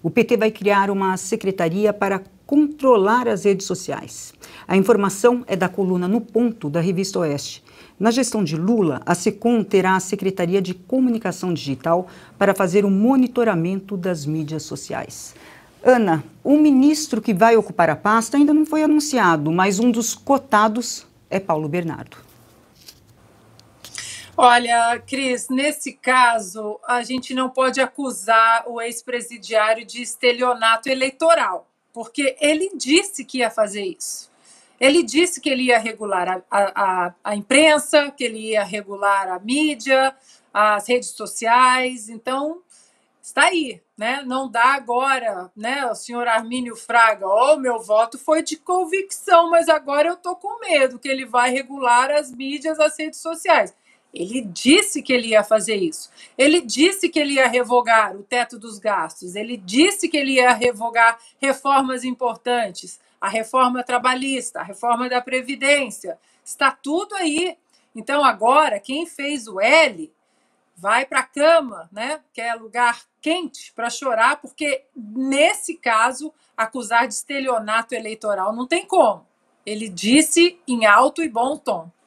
O PT vai criar uma secretaria para controlar as redes sociais. A informação é da coluna No Ponto, da revista Oeste. Na gestão de Lula, a SECOM terá a Secretaria de Comunicação Digital para fazer o monitoramento das mídias sociais. Ana, o ministro que vai ocupar a pasta ainda não foi anunciado, mas um dos cotados é Paulo Bernardo. Olha, Cris, nesse caso, a gente não pode acusar o ex-presidiário de estelionato eleitoral, porque ele disse que ia fazer isso. Ele disse que ele ia regular a, a, a imprensa, que ele ia regular a mídia, as redes sociais. Então, está aí, né? Não dá agora, né? O senhor Armínio Fraga, ó, oh, meu voto foi de convicção, mas agora eu tô com medo que ele vai regular as mídias, as redes sociais. Ele disse que ele ia fazer isso. Ele disse que ele ia revogar o teto dos gastos. Ele disse que ele ia revogar reformas importantes, a reforma trabalhista, a reforma da previdência. Está tudo aí. Então agora quem fez o L vai para a cama, né? Que é lugar quente para chorar, porque nesse caso acusar de estelionato eleitoral não tem como. Ele disse em alto e bom tom.